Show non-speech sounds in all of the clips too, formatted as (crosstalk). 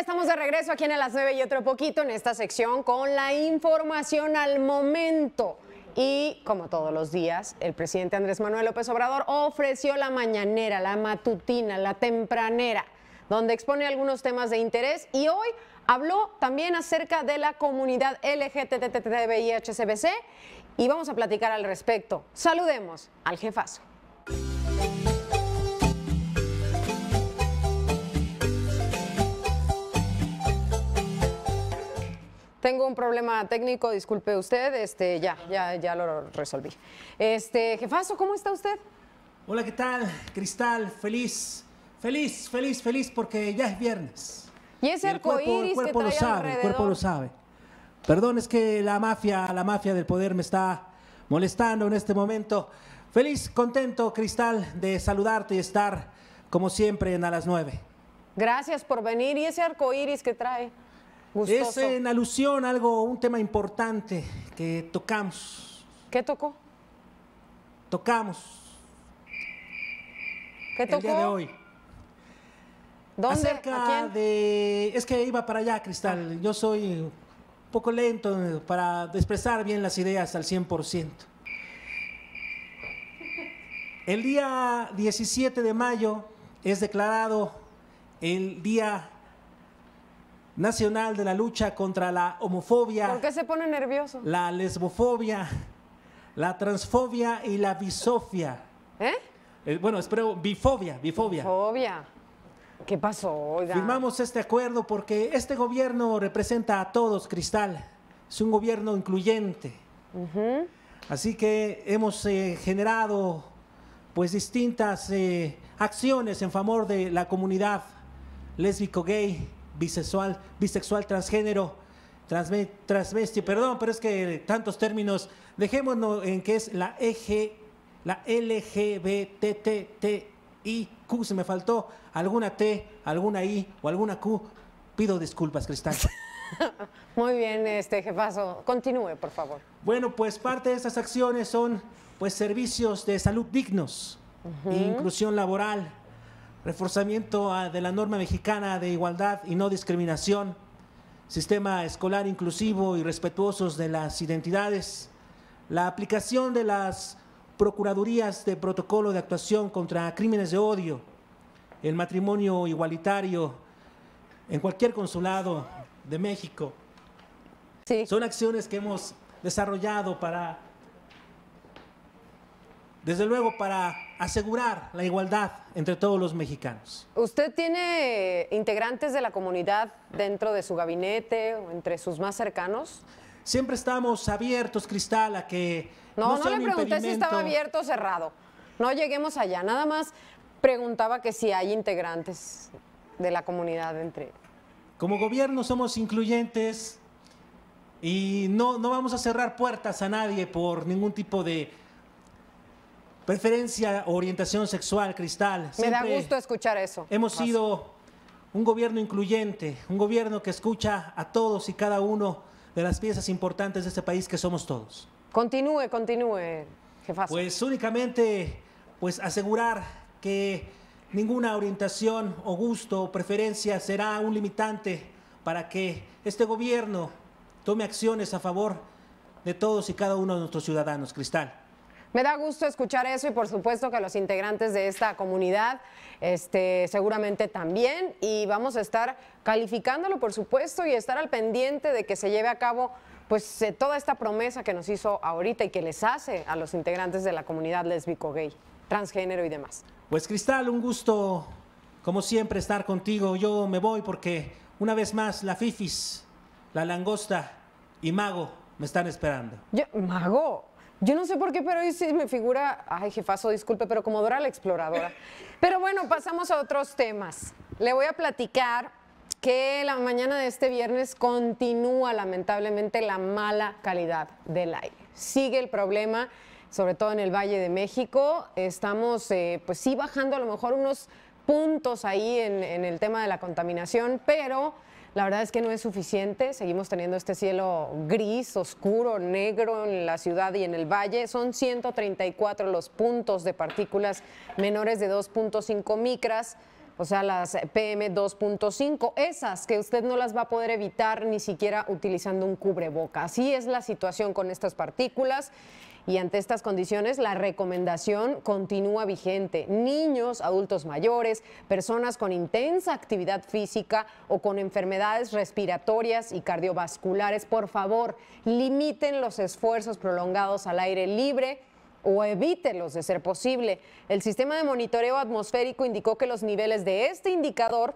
estamos de regreso aquí en A las 9 y otro poquito en esta sección con la información al momento. Y como todos los días, el presidente Andrés Manuel López Obrador ofreció la mañanera, la matutina, la tempranera, donde expone algunos temas de interés y hoy habló también acerca de la comunidad LGTBIHCBC y vamos a platicar al respecto. Saludemos al jefazo. Tengo un problema técnico, disculpe usted, este, ya, ya, ya lo resolví. Este, jefazo, ¿cómo está usted? Hola, ¿qué tal? Cristal, feliz, feliz, feliz, feliz, porque ya es viernes. Y ese arcoíris que trae lo sabe, El cuerpo lo sabe. Perdón, es que la mafia, la mafia del poder me está molestando en este momento. Feliz, contento, Cristal, de saludarte y estar, como siempre, en A las 9. Gracias por venir. ¿Y ese arco iris que trae? Es en alusión a algo, un tema importante que tocamos. ¿Qué tocó? Tocamos. ¿Qué tocó? El día de hoy. ¿Dónde? ¿A quién? de. Es que iba para allá, Cristal. Ah. Yo soy un poco lento eh, para expresar bien las ideas al 100%. El día 17 de mayo es declarado el Día Nacional de la Lucha contra la Homofobia. ¿Por qué se pone nervioso? La lesbofobia, la transfobia y la bisofia. ¿Eh? eh bueno, espero, bifobia, bifobia. Bifobia. ¿Qué pasó? Firmamos este acuerdo porque este gobierno representa a todos, Cristal. Es un gobierno incluyente. Así que hemos eh, generado pues distintas eh, acciones en favor de la comunidad lésbico-gay bisexual, bisexual, transgénero, transvesti, perdón, pero es que tantos términos, dejémonos en que es la EG, la LGBTTIQ, se me faltó alguna T, alguna I o alguna Q, pido disculpas, Cristal. (laughs) Muy bien, este jefazo. Continúe, por favor. Bueno, pues parte de esas acciones son pues servicios de salud dignos, e inclusión laboral, reforzamiento ah, de la norma mexicana de igualdad y no discriminación, sistema escolar inclusivo y respetuosos de las identidades, la aplicación de las procuradurías de protocolo de actuación contra crímenes de odio, el matrimonio igualitario en cualquier consulado de México. Son acciones que hemos desarrollado para desde luego, para asegurar la igualdad entre todos los mexicanos. ¿Usted tiene integrantes de la comunidad dentro de su gabinete o entre sus más cercanos? Siempre estamos abiertos, Cristal, a que... No, no, le pregunté si estaba abierto o cerrado. No lleguemos allá. Nada más preguntaba que si hay integrantes de la comunidad entre... Como gobierno somos incluyentes y no vamos a cerrar puertas a nadie por ningún tipo de preferencia, o orientación sexual, cristal. Me da gusto escuchar eso. Hemos sido un gobierno incluyente, un gobierno que escucha a todos y cada uno de las piezas importantes de este país que somos todos. Continúe, continúe, jefazo. Pues únicamente pues asegurar que ninguna orientación o gusto o preferencia será un limitante para que este gobierno tome acciones a favor de todos y cada uno de nuestros ciudadanos, Cristal. Me da gusto escuchar eso y por supuesto que los integrantes de esta comunidad este, seguramente también y vamos a estar calificándolo por supuesto y estar al pendiente de que se lleve a cabo pues eh, toda esta promesa que nos hizo ahorita y que les hace a los integrantes de la comunidad lésbico, gay, transgénero y demás. Pues Cristal, un gusto como siempre estar contigo. Yo me voy porque una vez más la Fifis, la Langosta y Mago me están esperando. Mago, yo no sé por qué, pero hoy sí me figura, ay jefazo, disculpe, pero como Dora la exploradora. Pero bueno, pasamos a otros temas. Le voy a platicar que la mañana de este viernes continúa lamentablemente la mala calidad del aire. Sigue el problema, sobre todo en el Valle de México. Estamos, eh, pues sí, bajando a lo mejor unos puntos ahí en el tema de la contaminación, pero la verdad es que no es suficiente, seguimos teniendo este cielo gris, oscuro, negro en la ciudad y en el valle. Son 134 los puntos de partículas menores de 2.5 micras o sea, las PM 2.5, esas que usted no las va a poder evitar ni siquiera utilizando un cubreboca. Así es la situación con estas partículas. Y ante estas condiciones, la recomendación continúa vigente. Niños, adultos mayores, personas con intensa actividad física o con enfermedades respiratorias y cardiovasculares, por favor, limiten los esfuerzos prolongados al aire libre o evítelos de ser posible. El sistema de monitoreo atmosférico indicó que los niveles de este indicador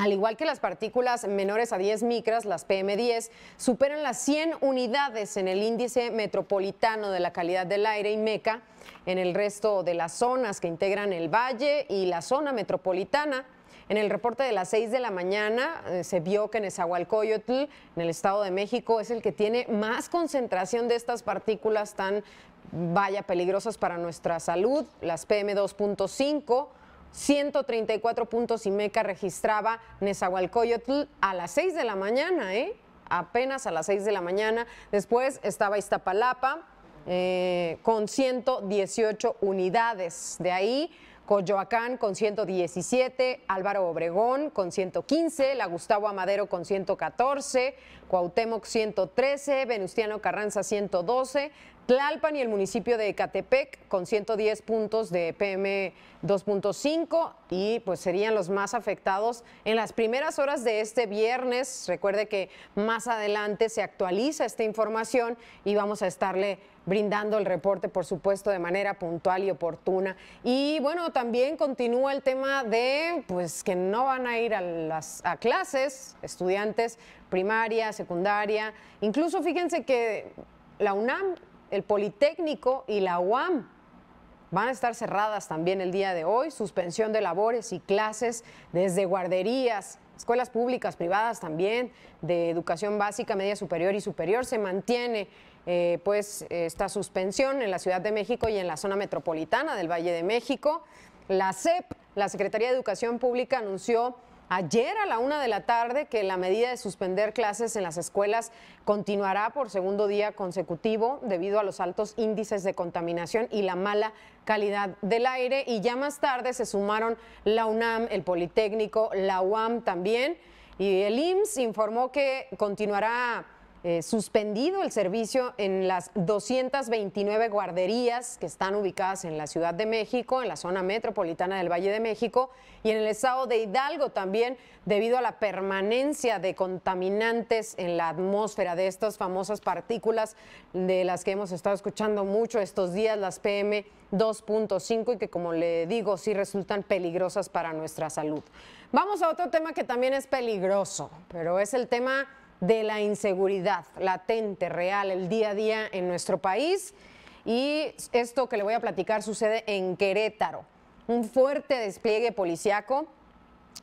al igual que las partículas menores a 10 micras, las PM10, superan las 100 unidades en el índice metropolitano de la calidad del aire y meca en el resto de las zonas que integran el valle y la zona metropolitana. En el reporte de las 6 de la mañana eh, se vio que Nezahualcóyotl, en el Estado de México, es el que tiene más concentración de estas partículas tan, vaya, peligrosas para nuestra salud, las PM2.5 134 puntos y Meca registraba Nezahualcóyotl a las 6 de la mañana, ¿eh? apenas a las 6 de la mañana. Después estaba Iztapalapa eh, con 118 unidades. De ahí Coyoacán con 117, Álvaro Obregón con 115, la Gustavo Amadero con 114, Cuauhtémoc 113, Venustiano Carranza 112, Tlalpan y el municipio de Ecatepec con 110 puntos de PM 2.5 y pues serían los más afectados en las primeras horas de este viernes. Recuerde que más adelante se actualiza esta información y vamos a estarle brindando el reporte, por supuesto, de manera puntual y oportuna. Y bueno, también continúa el tema de pues que no van a ir a las a clases estudiantes primaria, secundaria, incluso fíjense que la UNAM el Politécnico y la UAM van a estar cerradas también el día de hoy, suspensión de labores y clases desde guarderías, escuelas públicas, privadas también, de educación básica, media superior y superior, se mantiene eh, pues esta suspensión en la Ciudad de México y en la zona metropolitana del Valle de México. La CEP, la Secretaría de Educación Pública, anunció ayer a la una de la tarde que la medida de suspender clases en las escuelas continuará por segundo día consecutivo debido a los altos índices de contaminación y la mala calidad del aire. Y ya más tarde se sumaron la UNAM, el Politécnico, la UAM también. Y el IMSS informó que continuará eh, suspendido el servicio en las 229 guarderías que están ubicadas en la Ciudad de México, en la zona metropolitana del Valle de México y en el estado de Hidalgo también debido a la permanencia de contaminantes en la atmósfera de estas famosas partículas de las que hemos estado escuchando mucho estos días, las PM 2.5 y que como le digo sí resultan peligrosas para nuestra salud. Vamos a otro tema que también es peligroso, pero es el tema de la inseguridad latente, real, el día a día en nuestro país. Y esto que le voy a platicar sucede en Querétaro. Un fuerte despliegue policiaco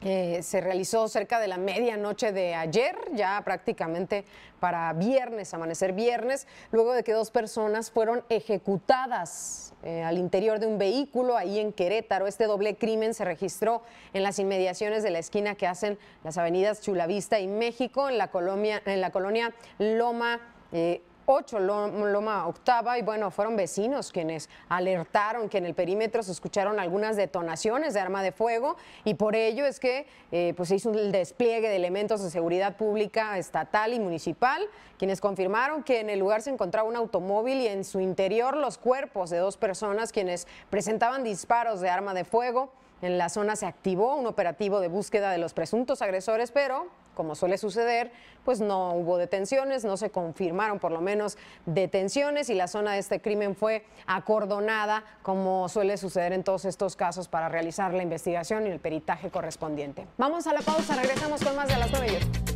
eh, se realizó cerca de la medianoche de ayer, ya prácticamente para viernes, amanecer viernes, luego de que dos personas fueron ejecutadas eh, al interior de un vehículo ahí en Querétaro. Este doble crimen se registró en las inmediaciones de la esquina que hacen las avenidas Chulavista y México, en la colonia, en la colonia Loma. Eh, 8, Loma Octava, y bueno, fueron vecinos quienes alertaron que en el perímetro se escucharon algunas detonaciones de arma de fuego y por ello es que eh, pues se hizo un despliegue de elementos de seguridad pública estatal y municipal, quienes confirmaron que en el lugar se encontraba un automóvil y en su interior los cuerpos de dos personas quienes presentaban disparos de arma de fuego. En la zona se activó un operativo de búsqueda de los presuntos agresores, pero como suele suceder, pues no hubo detenciones, no se confirmaron por lo menos detenciones y la zona de este crimen fue acordonada, como suele suceder en todos estos casos, para realizar la investigación y el peritaje correspondiente. Vamos a la pausa, regresamos con más de las 9